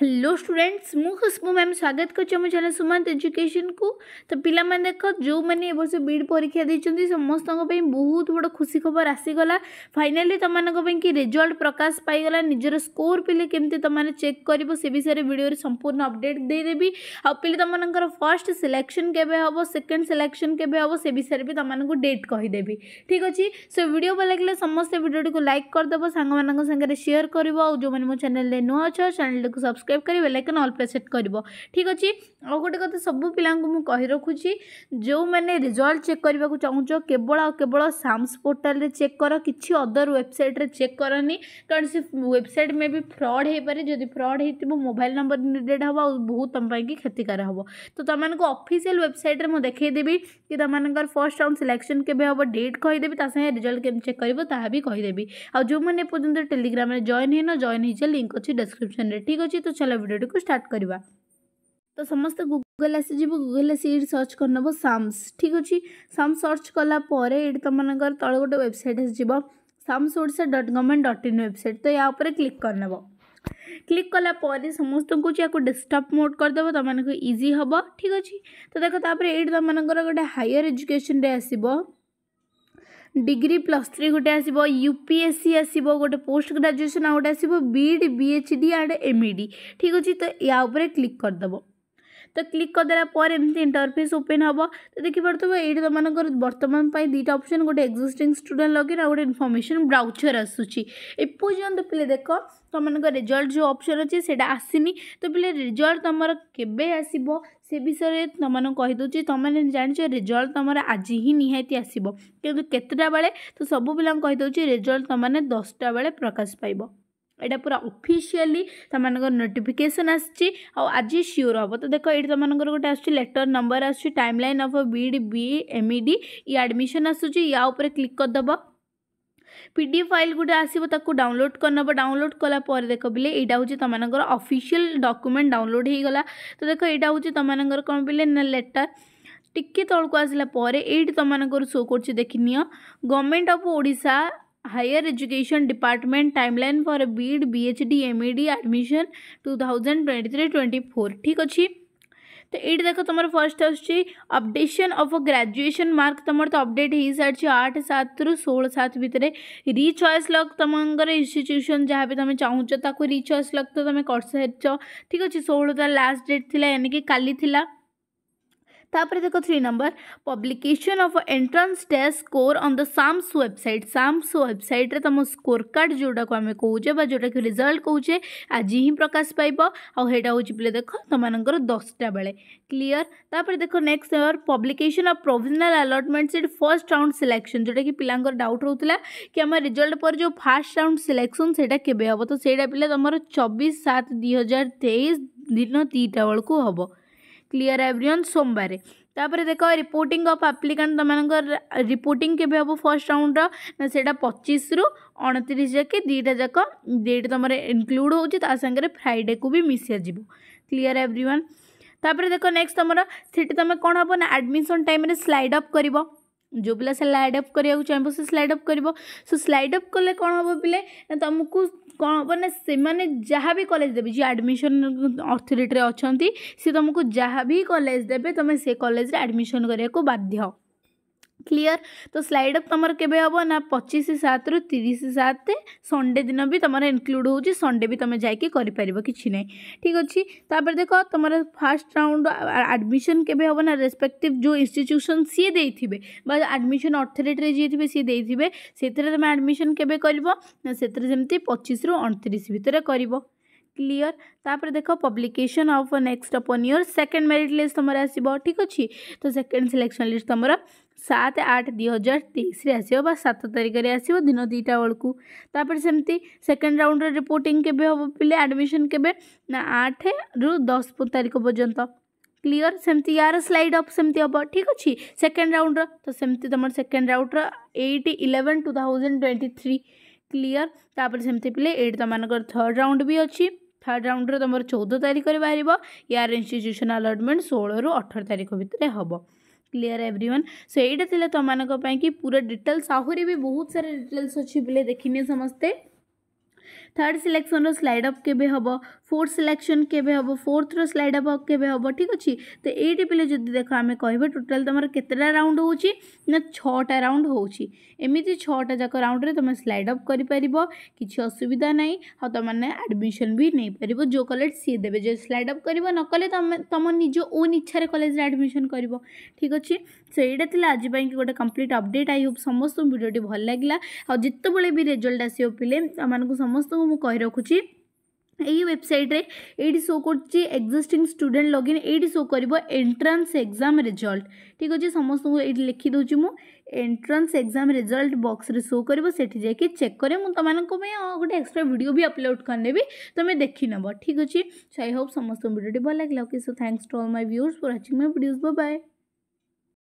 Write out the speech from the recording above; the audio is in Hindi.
हेलो स्टूडेंट्स मु खुशबू मैम स्वागत करें सुमंत एजुकेशन को तो पिला देख जो मैंने वर्ष बीड परीक्षा देखते समस्त बहुत बड़ा खुशी खबर आसीगला फाइनाली तुमको तो कि रिजल्ट प्रकाश पाईगला निजर स्कोर पे कमी तुम चेक कर भिडियो संपूर्ण अपडेट देदेवी आ पे तुमकर फर्स्ट सिलेक्शन के सेकेंड सिलेक्शन के विषय भी तुमको तो डेट कहीदेवि ठीक अच्छे सो भिड भल लगे समस्त भिडियो को लाइक करदेव सांगे सेयर कर जो मैंने मो चेल नुआ अच्छा चैनल टी सब्सक्राइब सब्सक्राइब कर बेलैकन अल्प सेट कर ठीक अच्छे आउ गोटे कथा सब पिला कही रखुची जो मैंने रिजल्ट चेक करने को चाहू केवल केवल साम्स पोर्टाल चेक कर किसी अदर वेबसाइट चेक करनी कारण से वेबसाइट में भी फ्रड हो पारे जब फ्रड हो मोबाइल नंबर रिलेटेड हम आ बहुत तुम्हें क्षतिकार हे तो तुमको अफिसील वेबसाइट में देखेदेवी कि तुमकर फर्स्ट राउंड सिलेक्शन के डेट कहीदेवी रिजल्ट के चेक करता भी कहीदेवी आज जो टेलीग्राम जॉन है ना जॉन हो लिंक अच्छे डिस्क्रिप्स ठीक अच्छे तो चलो भिडियो स्टार्ट करवा तो समस्त गूगल आस गूगल आस सर्च कर नब साम्स ठीक अच्छे साम्स सर्च कला ये तुम तल गोटे website SAMS Odisha dot government dot in website तो या क्लिक कर नब क्लिक कला समस्त को डेस्कटप मोड करदेव तुम इजी हम ठीक अच्छे तो देख तापर ये तुम गोटे हायर एजुकेशन आसब ডিগ্রি প্লস থ্রি গোটে আসব ইউপিএসসি আসব গোটে পোস্ট গ্রাজুয়েসন আউ গোটে আসব বিইড বিএচডি আড এমইডি ঠিক আছে তো ইয়া উপরে ক্লিক করদেব ତ କ୍ଲିକ୍ କରିଦେଲା ପରେ ଏମିତି ଇଣ୍ଟରଫେସ୍ ଓପେନ୍ ହେବ ତ ଦେଖିପାରୁଥିବ ଏଇଠି ତୁମମାନଙ୍କର ବର୍ତ୍ତମାନ ପାଇଁ ଦୁଇଟା ଅପସନ୍ ଗୋଟେ ଏକ୍ଜିଷ୍ଟିଂ ଷ୍ଟୁଡେଣ୍ଟ ଲଗିନ୍ ଆଉ ଗୋଟେ ଇନଫର୍ମେସନ୍ ବ୍ରାଉଚର୍ ଆସୁଛି ଏପର୍ଯ୍ୟନ୍ତ ପିଲେ ଦେଖ ତୁମମାନଙ୍କ ରେଜଲ୍ଟ ଯେଉଁ ଅପସନ୍ ଅଛି ସେଇଟା ଆସିନି ତ ପିଲେ ରେଜଲ୍ଟ ତୁମର କେବେ ଆସିବ ସେ ବିଷୟରେ ତୁମମାନଙ୍କୁ କହିଦେଉଛି ତୁମେ ଜାଣିଛ ରେଜଲ୍ଟ ତୁମର ଆଜି ହିଁ ନିହାତି ଆସିବ କିନ୍ତୁ କେତେଟା ବେଳେ ତ ସବୁ ପିଲାଙ୍କୁ କହିଦେଉଛି ରେଜଲ୍ଟ ତୁମମାନେ ଦଶଟା ବେଳେ ପ୍ରକାଶ ପାଇବ এটা পুরা অফিসিয়ালি তোমাদের নোটিফিকেসন আসছে আজ সিওর হব তো দেখ এটি তোমাদের গোটে আসছে লেটর নম্বর আসছে timeline of B Ed B M Ed ই আডমিশন আসুচি ইয়া উপরে ক্লিক করিদেব পিডিএফ ফাইল গোটে আসব তাকে ডাউনলোড করেনব ডাউনলোড কলাপরে দেখ বেলে এইটা হচ্ছে তোমাদের অফিসিয়াল ডকুমেন্ট ডাউনলোড হয়ে গলা তো দেখ এইটা হচ্ছে তোমাদের কম বেলে না লেটর টিকি তলক আসলা পরে এইটি তোমাদের শো করছে দেখি নিও government of Odisha higher education department timeline for B Ed B H D M E admission two thousand twenty three twenty four ठीक अच्छे तो ये देख तुम फर्स्ट आसडेसन अफ ग्राजुएसन मार्क तुम तो अपडेट हो सारी आठ सात रु षोल सात भितर रिचॉइस लक तुम इन्यूशन जहाँ भी तुम चाहूँ ताकू रिचॉइस लक तो तुम कर ठीक अच्छे षोहल लास्ट डेट थी यानी कि काली थिला तापर देखो three number publication of entrance test score on the SAMS website SAMS website तुम स्कोर कार्ड जोटा को आम कौजे जोटा कि रिजल्ट कौजे आज ही प्रकाश पाइब आईटा हो देख तुमर दसटा बेले क्लीयर तापर देख next number publication of provisional allotment seat first round selection जोटा कि पिला डाउट रोला कि आम रिजल्ट पर जो फास्ट राउंड सिलेक्शन से तो सहीटा पे तुम चबीस सात दुई हजार तेईस दिन दीटा को हम ক্লিয়ার এভ্রি অନ୍ ସୋମବାର ତାପରେ ଦେଖ ରିପୋର୍ଟିଂ ଅଫ୍ ଆପ୍ଲିକାଣ୍ଟ ତମମାନଙ୍କର ରିପୋର୍ଟିଂ କେବେ ହେବ ଫାର୍ଷ୍ଟ ରାଉଣ୍ଡର ନା ସେଇଟା ପଚିଶରୁ ଅଣତିରିଶ ଯାକେ ଦୁଇଟା ଯାକ ଦୁଇଟା ତୁମର ଇନକ୍ଲୁଡ଼ ହେଉଛି ତା ସାଙ୍ଗରେ ଫ୍ରାଇଡ଼େକୁ ବି ମିଶାଯିବ କ୍ଲିଅର୍ ଏଭ୍ରି ତାପରେ ଦେଖ ନେକ୍ସଟ ତୁମର ସେଠି ତୁମେ କ'ଣ ହେବ ନା ଆଡ଼ମିସନ୍ ଟାଇମ୍ରେ ସ୍ଲାଇଡ଼ ଅପ୍ କରିବ जो पिला स्लाइड अप କରିବାକୁ ଚାହିଁବ ସେ ସ୍ଲାଇଡ୍ ଅପ୍ କରିବ ସୋ ସ୍ଲାଇଡ୍ ଅପ୍ କଲେ କ'ଣ ହେବ ପିଲେ ନା ତୁମକୁ କ'ଣ ହେବ ନା ସେମାନେ ଯାହା ବି କଲେଜ ଦେବେ ଯିଏ ଆଡ଼ମିସନ୍ ଅଥରିଟିରେ ଅଛନ୍ତି ସେ ତୁମକୁ ଯାହା ବି କଲେଜ ଦେବେ ତୁମେ ସେ କଲେଜରେ ଆଡ଼ମିସନ୍ କରିବାକୁ ବାଧ୍ୟ क्लीयर तो स्लैड तुम के पचिश सात रु तीस सात संडे दिन भी तुम इनक्लूड हो संडे भी तुम जापर कि नहीं ठीक अच्छे ताप देख तुम फास्ट राउंड आडमिशन के रेस्पेक्टिव जो इन्यूशन सी देखे आडमिशन अठरेटे जी थे सी देखे से तुम आडमिशन के सेमती पचिश रु अड़तीस भितर कर क्लीयर तापर देख पब्लिकेसन अफ नेक्स्ट अपन इयर सेकेंड मेरीट लिस्ट तुम आसो ठीक अच्छे तो सेकेंड सिलेक्शन लिस्ट तुम्हारा সাত আট দুই হଜାର ତେଇଶରେ ଆସିବ ବା ସାତ ତାରିଖରେ ଆସିବ ଦିନ ଦୁଇଟା ବେଳକୁ ତାପରେ ସେମିତି ସେକେଣ୍ଡ ରାଉଣ୍ଡର ରିପୋର୍ଟିଂ କେବେ ହେବ ପିଲେ ଆଡ଼ମିସନ୍ କେବେ ନା ଆଠରୁ ଦଶ ତାରିଖ ପର୍ଯ୍ୟନ୍ତ କ୍ଲିଅର୍ ସେମିତି ୟାର ସ୍ଲାଇଡ୍ ଅଫ୍ ସେମିତି ହେବ ଠିକ୍ ଅଛି ସେକେଣ୍ଡ ରାଉଣ୍ଡର ତ ସେମିତି ତୁମର ସେକେଣ୍ଡ ରାଉଣ୍ଡର eight eleven two thousand twenty three clear ତାପରେ ସେମିତି ପିଲେ ଏଇଠି ତୁମମାନଙ୍କର ଥର୍ଡ଼ ରାଉଣ୍ଡ ବି ଅଛି থার্ড রাউন্ডরে তোমার চৌদ তারিখে বাহার ইয়ার ইনস্টিট্যুশনাল আলটমেন্ট ষোলর অঠর তারিখ ভিতরে হব क्लीयर एभ्रीवन सो यही था कि पूरा डिटेल्स आहरी भी बहुत सारा डिटेल्स अच्छी बोले देखने समस्ते थर्ड सिलेक्शन स्लाइड अप केवे हम फोर्थ सिलेक्शन केवे फोर्थ स्लाइड अप केवे ठीक अच्छे तो ये पे जब देख आम कह टोटाल तुम केतटा राउंड हो छटा राउंड होमती छटा जाक राउंड तुम स्लाइड अप कर किसी असुविधा ना आ तुम आडमिशन भी नहीं पार जो कलेज सी देवे जो स्लाइड कर नक तुम निज ओन इच्छार कलेज आडमिशन कर ठीक अच्छे ସେଇଟା ଥିଲା ଆଜି ପାଇଁକି ଗୋଟେ କମ୍ପ୍ଲିଟ୍ ଅପଡ଼େଟ୍ ଆଇ ହୋପ୍ ସମସ୍ତଙ୍କୁ ଭିଡ଼ିଓଟି ଭଲ ଲାଗିଲା ଆଉ ଯେତେବେଳେ ବି ରେଜଲ୍ଟ ଆସିବ ପିଲେ ଆମମାନଙ୍କୁ ସମସ୍ତ समस्त को मुझे रखुच्छे यही वेबसाइट रे ये शो कर करजिस्टिंग स्टूडेंट लगइन ये शो कर एंट्रान्स एग्जाम रिजल्ट ठीक अच्छे समस्त को ये लिखिद एंट्रान्स एग्जाम रिजल्ट बक्स रे शो कर चेक कै मुझे गोटे एक्सट्रा भिड भी अपलोड करदेवी तुम्हें देखी नब ठीक अच्छे सो आई होप समस्त भिडियो भल लगे okay so thanks to all my viewers for watching my video bye